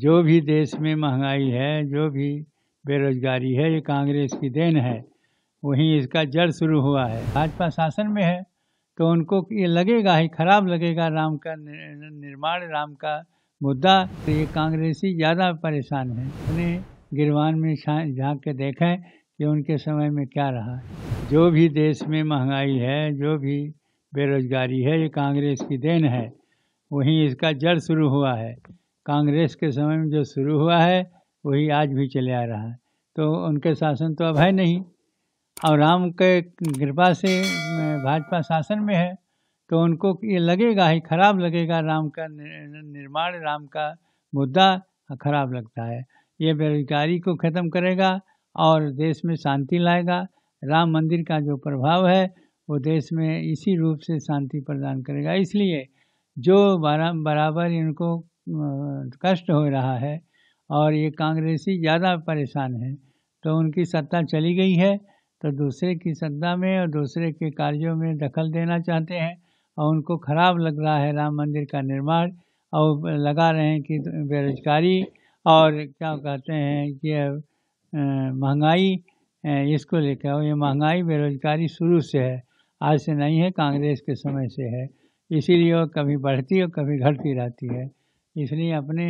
जो भी देश में महंगाई है जो भी बेरोजगारी है ये कांग्रेस की देन है वहीं इसका जड़ शुरू हुआ है भाजपा शासन में है तो उनको ये लगेगा ही खराब लगेगा राम का निर्माण राम का मुद्दा तो ये कांग्रेसी ज़्यादा परेशान है अपने गिरवान में झाँक के देखें कि उनके समय में क्या रहा जो भी देश में महंगाई है जो भी बेरोजगारी है ये कांग्रेस की देन है वहीं इसका जड़ शुरू हुआ है कांग्रेस के समय में जो शुरू हुआ है वही आज भी चले आ रहा है तो उनके शासन तो अब है नहीं और राम के कृपा से भाजपा शासन में है तो उनको ये लगेगा ही खराब लगेगा राम का निर्माण राम का मुद्दा खराब लगता है ये बेरोजगारी को ख़त्म करेगा और देश में शांति लाएगा राम मंदिर का जो प्रभाव है वो देश में इसी रूप से शांति प्रदान करेगा इसलिए जो बराबर इनको कष्ट हो रहा है और ये कांग्रेसी ज़्यादा परेशान हैं तो उनकी सत्ता चली गई है तो दूसरे की सत्ता में और दूसरे के कार्यों में दखल देना चाहते हैं और उनको खराब लग रहा है राम मंदिर का निर्माण और लगा रहे हैं कि बेरोजगारी और क्या कहते हैं कि महंगाई इसको लेकर ये महंगाई बेरोजगारी शुरू से है आज से नहीं है कांग्रेस के समय से है इसीलिए वो कभी बढ़ती और कभी घटती रहती है इसलिए अपने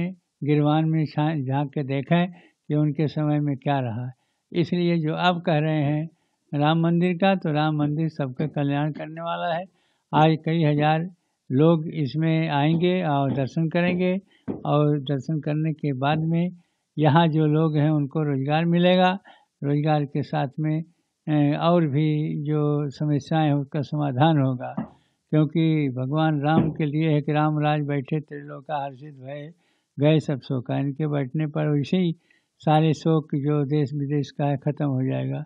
गिरवान में झाँक के देखें कि उनके समय में क्या रहा इसलिए जो अब कह रहे हैं राम मंदिर का तो राम मंदिर सबके कल्याण करने वाला है आज कई हज़ार लोग इसमें आएंगे और दर्शन करेंगे और दर्शन करने के बाद में यहाँ जो लोग हैं उनको रोज़गार मिलेगा रोज़गार के साथ में और भी जो समस्याएं हैं उसका समाधान होगा क्योंकि भगवान राम के लिए एक राम राज बैठे त्रिलोका हर्षित भय गए सब शोका इनके बैठने पर वैसे ही सारे शोक जो देश विदेश का है ख़त्म हो जाएगा